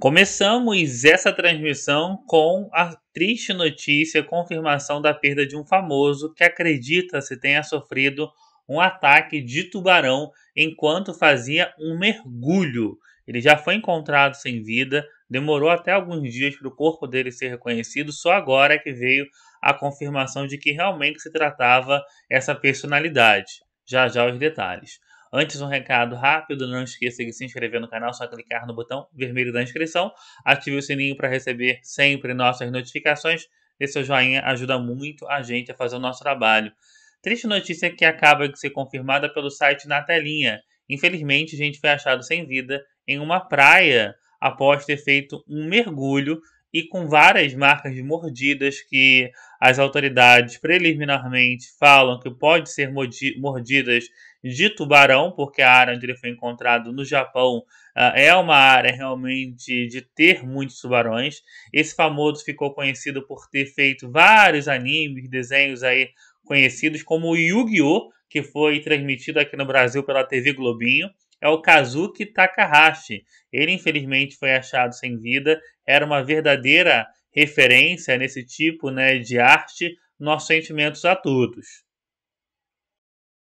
Começamos essa transmissão com a triste notícia, confirmação da perda de um famoso que acredita-se tenha sofrido um ataque de tubarão enquanto fazia um mergulho. Ele já foi encontrado sem vida, demorou até alguns dias para o corpo dele ser reconhecido, só agora é que veio a confirmação de que realmente se tratava essa personalidade. Já já os detalhes. Antes, um recado rápido: não esqueça de se inscrever no canal, só clicar no botão vermelho da inscrição, ative o sininho para receber sempre nossas notificações. Esse seu joinha ajuda muito a gente a fazer o nosso trabalho. Triste notícia que acaba de ser confirmada pelo site Na Telinha. Infelizmente, a gente foi achado sem vida em uma praia após ter feito um mergulho e com várias marcas de mordidas que as autoridades preliminarmente falam que pode ser mordidas de tubarão, porque a área onde ele foi encontrado no Japão ah, é uma área realmente de ter muitos tubarões. Esse famoso ficou conhecido por ter feito vários animes, desenhos aí conhecidos como Yu-Gi-Oh, que foi transmitido aqui no Brasil pela TV Globinho é o Kazuki Takahashi. Ele, infelizmente, foi achado sem vida, era uma verdadeira referência nesse tipo né, de arte. Nossos sentimentos a todos.